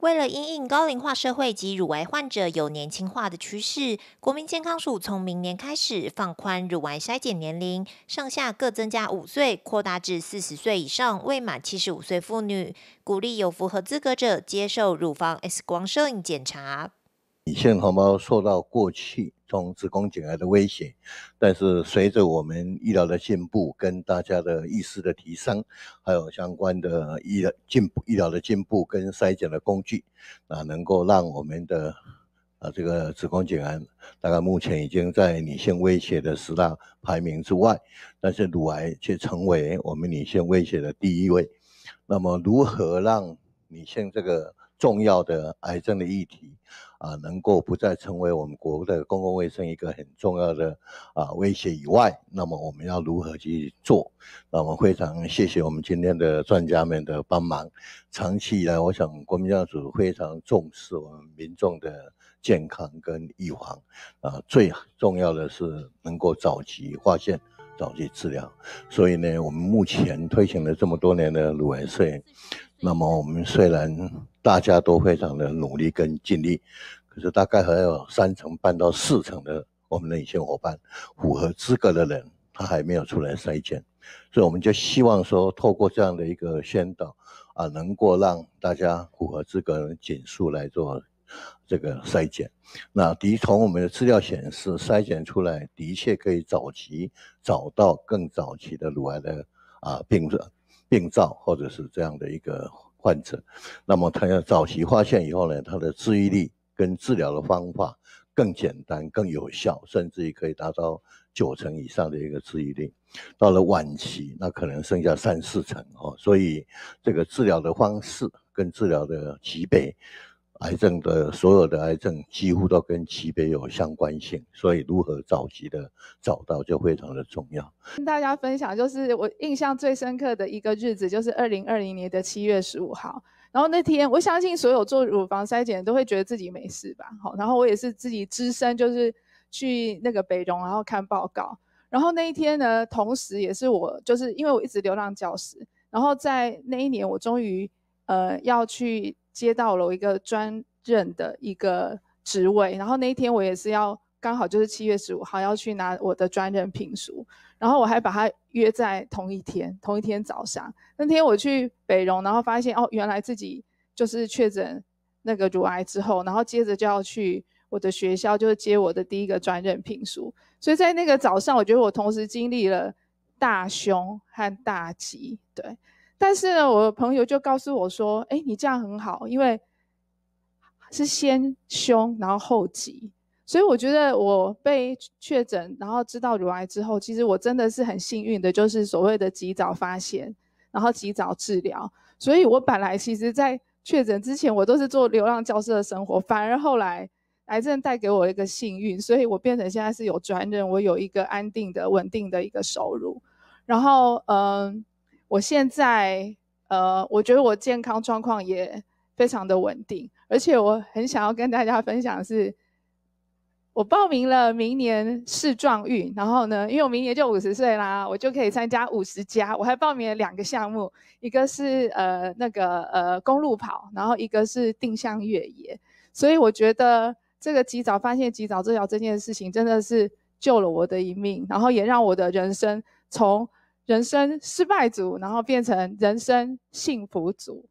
为了因应高龄化社会及乳癌患者有年轻化的趋势，国民健康署从明年开始放宽乳癌筛检年龄，上下各增加五岁，扩大至四十岁以上未满七十五岁妇女，鼓励有符合资格者接受乳房 X 光摄影检查。以前红包受到过去从子宫颈癌的威胁，但是随着我们医疗的进步，跟大家的意识的提升，还有相关的医疗进步、医疗的进步跟筛检的工具，啊，能够让我们的啊这个子宫颈癌大概目前已经在女性威胁的十大排名之外，但是乳癌却成为我们女性威胁的第一位。那么，如何让女性这个？重要的癌症的议题，啊，能够不再成为我们国的公共卫生一个很重要的啊威胁以外，那么我们要如何去做？那么非常谢谢我们今天的专家们的帮忙。长期以来，我想国民党主非常重视我们民众的健康跟预防，啊，最重要的是能够早期发现、早期治疗。所以呢，我们目前推行了这么多年的乳癌筛，那么我们虽然大家都非常的努力跟尽力，可是大概还有三成半到四成的我们的女性伙伴符合资格的人，他还没有出来筛检，所以我们就希望说，透过这样的一个宣导，啊，能够让大家符合资格人紧速来做这个筛检。那从我们的资料显示，筛检出来的确可以早期找到更早期的乳癌的啊病病灶或者是这样的一个。患者，那么他要早期发现以后呢，他的治愈力跟治疗的方法更简单、更有效，甚至于可以达到九成以上的一个治愈率。到了晚期，那可能剩下三四成哦。所以，这个治疗的方式跟治疗的级别。癌症的所有的癌症几乎都跟级别有相关性，所以如何早期的找到就非常的重要。跟大家分享，就是我印象最深刻的一个日子，就是二零二零年的七月十五号。然后那天，我相信所有做乳房筛检都会觉得自己没事吧？好，然后我也是自己只身就是去那个北荣，然后看报告。然后那一天呢，同时也是我，就是因为我一直流浪教室，然后在那一年我终于呃要去。接到了一个专任的一个职位，然后那一天我也是要刚好就是七月十五号要去拿我的专任聘书，然后我还把他约在同一天，同一天早上。那天我去北荣，然后发现哦，原来自己就是确诊那个乳癌之后，然后接着就要去我的学校，就是接我的第一个专任聘书。所以在那个早上，我觉得我同时经历了大凶和大吉，对。但是呢，我朋友就告诉我说：“哎，你这样很好，因为是先胸然后后脊。”所以我觉得我被确诊，然后知道乳癌之后，其实我真的是很幸运的，就是所谓的及早发现，然后及早治疗。所以，我本来其实在确诊之前，我都是做流浪教师的生活。反而后来，癌症带给我一个幸运，所以我变成现在是有专任，我有一个安定的、稳定的一个收入。然后，嗯。我现在呃，我觉得我健康状况也非常的稳定，而且我很想要跟大家分享是，我报名了明年世壮运，然后呢，因为我明年就五十岁啦，我就可以参加五十加。我还报名了两个项目，一个是呃那个呃公路跑，然后一个是定向越野。所以我觉得这个及早发现、及早治疗这件事情，真的是救了我的一命，然后也让我的人生从。人生失败组，然后变成人生幸福组。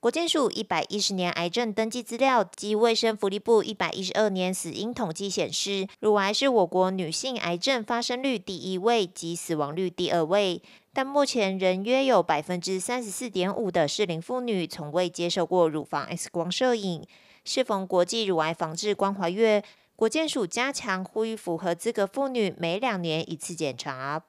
国健署一百一十年癌症登记资料及卫生福利部一百一十二年死因统计显示，乳癌是我国女性癌症发生率第一位及死亡率第二位。但目前仍约有百分之三十四点五的适龄妇女从未接受过乳房 X 光摄影。适逢国际乳癌防治关怀月，国健署加强呼吁符合资格妇女每两年一次检查。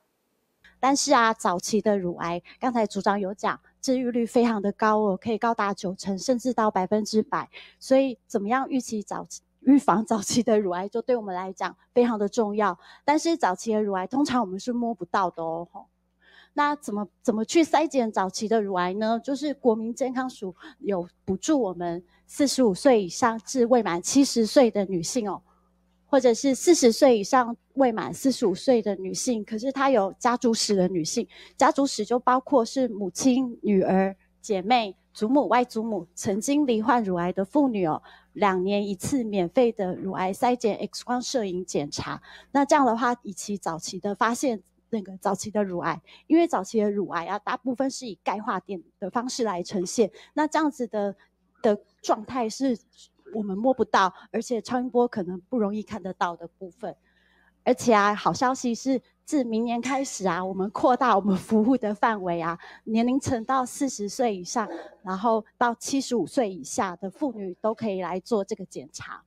但是啊，早期的乳癌，刚才组长有讲，治愈率非常的高哦，可以高达九成，甚至到百分之百。所以，怎么样预期早期、预防早期的乳癌，就对我们来讲非常的重要。但是，早期的乳癌通常我们是摸不到的哦。那怎么怎么去筛检早期的乳癌呢？就是国民健康署有补助我们四十五岁以上至未满七十岁的女性哦。或者是四十岁以上未满四十五岁的女性，可是她有家族史的女性，家族史就包括是母亲、女儿、姐妹、祖母、外祖母曾经罹患乳癌的妇女哦，两年一次免费的乳癌筛检 X 光摄影检查。那这样的话，以其早期的发现那个早期的乳癌，因为早期的乳癌啊，大部分是以钙化点的方式来呈现。那这样子的的状态是。我们摸不到，而且超音波可能不容易看得到的部分。而且啊，好消息是，自明年开始啊，我们扩大我们服务的范围啊，年龄层到四十岁以上，然后到七十五岁以下的妇女都可以来做这个检查。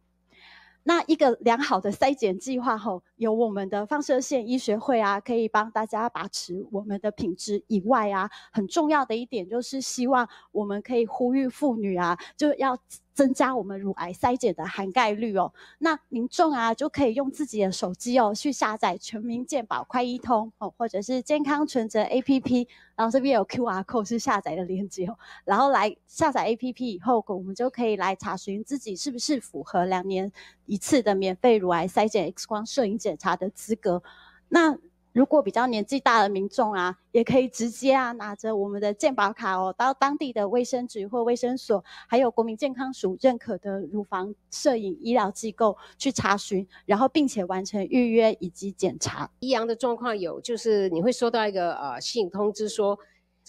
那一个良好的筛检计划后，有我们的放射线医学会啊，可以帮大家把持我们的品质以外啊，很重要的一点就是希望我们可以呼吁妇女啊，就要。增加我们乳癌筛检的涵盖率哦，那民众啊就可以用自己的手机哦去下载全民健保快医通哦，或者是健康存折 APP，然后这边有 QR code 是下载的链接哦，然后来下载 APP 以后，我们就可以来查询自己是不是符合两年一次的免费乳癌筛检 X 光摄影检查的资格，那。如果比较年纪大的民众啊，也可以直接啊拿着我们的健保卡哦，到当地的卫生局或卫生所，还有国民健康署认可的乳房摄影医疗机构去查询，然后并且完成预约以及检查。一阳的状况有，就是你会收到一个呃信通知说，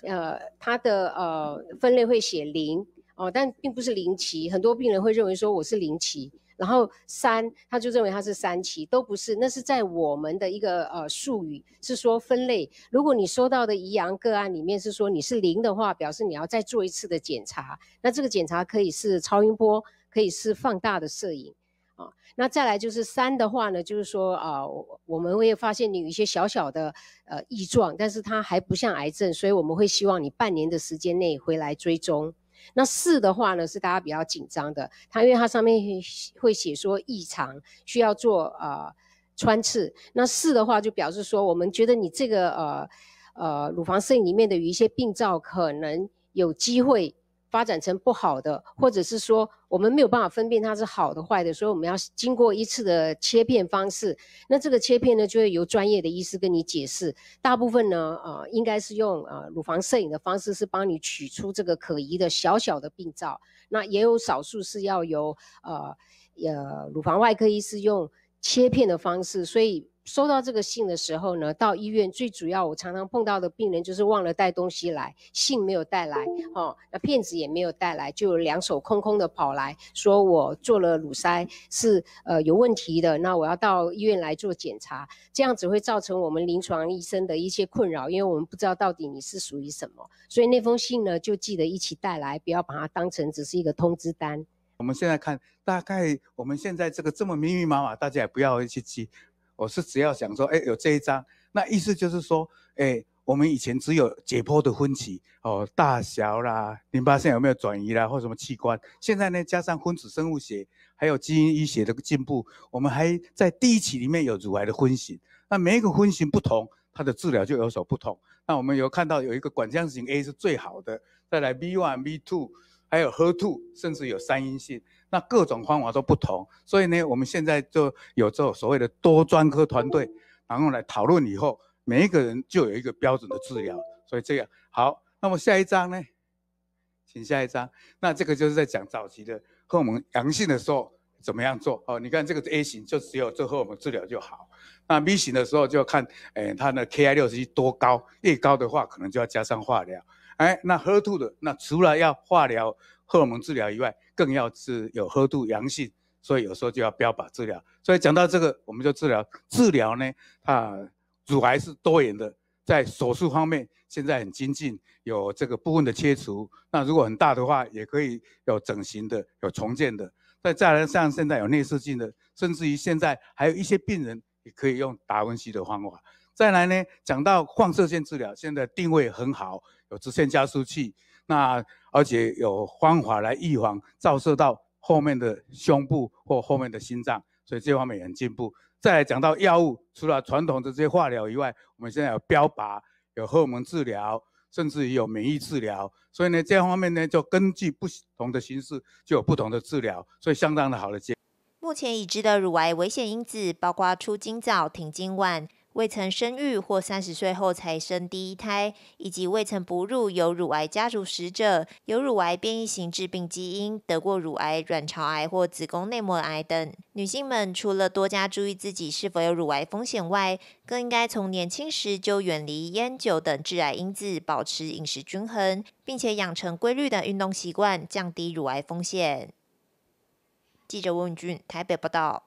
呃它的呃分类会写零哦，但并不是零期，很多病人会认为说我是零期。然后三，他就认为他是三期，都不是，那是在我们的一个呃术语，是说分类。如果你收到的宜阳个案里面是说你是零的话，表示你要再做一次的检查，那这个检查可以是超音波，可以是放大的摄影，啊，那再来就是三的话呢，就是说啊，我们会发现你有一些小小的呃异状，但是它还不像癌症，所以我们会希望你半年的时间内回来追踪。那四的话呢，是大家比较紧张的。它因为它上面会写说异常，需要做呃穿刺。那四的话就表示说，我们觉得你这个呃呃乳房摄影里面的有一些病灶，可能有机会。发展成不好的，或者是说我们没有办法分辨它是好的坏的，所以我们要经过一次的切片方式。那这个切片呢，就会由专业的医师跟你解释。大部分呢，呃，应该是用呃乳房摄影的方式，是帮你取出这个可疑的小小的病灶。那也有少数是要由呃呃乳房外科医师用切片的方式，所以。收到这个信的时候呢，到医院最主要我常常碰到的病人就是忘了带东西来，信没有带来，哦，那骗子也没有带来，就两手空空的跑来说我做了乳腺是呃有问题的，那我要到医院来做检查，这样子会造成我们临床医生的一些困扰，因为我们不知道到底你是属于什么，所以那封信呢就记得一起带来，不要把它当成只是一个通知单。我们现在看，大概我们现在这个这么密密麻麻，大家也不要去记。我是只要想说，哎，有这一张，那意思就是说，哎，我们以前只有解剖的分期哦，大小啦，淋巴腺有没有转移啦，或什么器官。现在呢，加上分子生物学，还有基因医学的进步，我们还在第一期里面有乳癌的分型。那每一个分型不同，它的治疗就有所不同。那我们有看到有一个管腔型 A 是最好的，再来 B one、B two，还有 Her two，甚至有三阴性。那各种方法都不同，所以呢，我们现在就有这种所谓的多专科团队，然后来讨论以后，每一个人就有一个标准的治疗。所以这样好。那么下一章呢，请下一章。那这个就是在讲早期的荷尔蒙阳性的时候怎么样做哦？你看这个 A 型就只有做荷尔蒙治疗就好。那 B 型的时候就看，哎，它的 Ki 六十一多高，越高的话可能就要加上化疗。哎，那 Her2 的那除了要化疗、荷尔蒙治疗以外，更要是有喝度阳性，所以有时候就要标靶治疗。所以讲到这个，我们就治疗。治疗呢，它乳癌是多元的，在手术方面现在很精进，有这个部分的切除。那如果很大的话，也可以有整形的，有重建的。再再来，像现在有内视镜的，甚至于现在还有一些病人也可以用达文西的方法。再来呢，讲到放射线治疗，现在定位很好，有直线加速器。那而且有方法来预防照射到后面的胸部或后面的心脏，所以这方面也很进步。再来讲到药物，除了传统的这些化疗以外，我们现在有标靶、有荷尔蒙治疗，甚至有免疫治疗。所以呢，这方面呢就根据不同的形式，就有不同的治疗，所以相当的好的结。目前已知的乳癌危险因子包括出经早、停经晚。未曾生育或三十岁后才生第一胎，以及未曾哺乳、有乳癌家族史者、有乳癌变异型致病基因、得过乳癌、卵巢癌或子宫内膜癌等女性们，除了多加注意自己是否有乳癌风险外，更应该从年轻时就远离烟酒等致癌因子，保持饮食均衡，并且养成规律的运动习惯，降低乳癌风险。记者温俊台北报道。